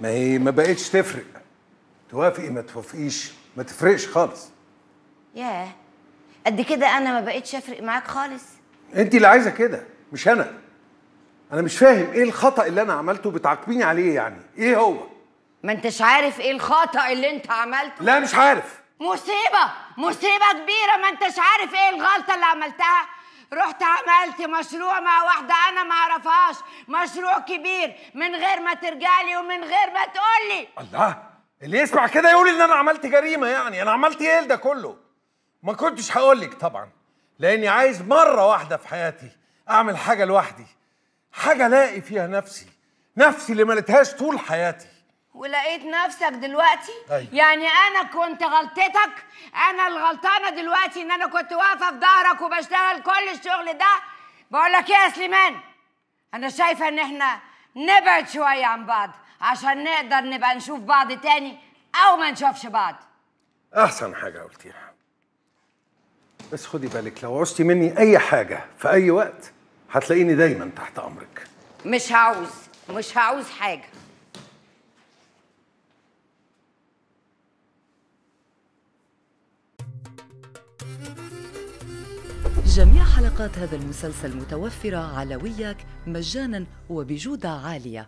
ما هي ما بقتش تفرق توافقي ما توافقيش ما تفرقش خالص ياه قد كده انا ما بقتش افرق معاك خالص انت اللي عايزه كده مش انا انا مش فاهم ايه الخطا اللي انا عملته بتعاقبيني عليه يعني ايه هو ما انتش عارف ايه الخطا اللي انت عملته لا مش عارف مصيبه مصيبه كبيره ما انتش عارف ايه الغلطه اللي عملتها رحت عملت مشروع مع واحدة أنا ما أعرفهاش مشروع كبير من غير ما ترجالي ومن غير ما تقولي الله اللي يسمع كده يقول إن أنا عملت جريمة يعني أنا عملت إيه ده كله ما كنتش هقولك طبعا لأني عايز مرة واحدة في حياتي أعمل حاجة لوحدي حاجة ألاقي فيها نفسي نفسي اللي ملتهاش طول حياتي ولقيت نفسك دلوقتي أيوة. يعني انا كنت غلطتك انا الغلطانه دلوقتي ان انا كنت واقفه في ظهرك وبشتغل كل الشغل ده بقول لك ايه يا سليمان انا شايفه ان احنا نبعد شويه عن بعض عشان نقدر نبقى نشوف بعض تاني او ما نشوفش بعض احسن حاجه قلتيها بس خدي بالك لو عوزتي مني اي حاجه في اي وقت هتلاقيني دايما تحت امرك مش هعوز مش هعوز حاجه جميع حلقات هذا المسلسل متوفرة على وياك مجانا وبجودة عالية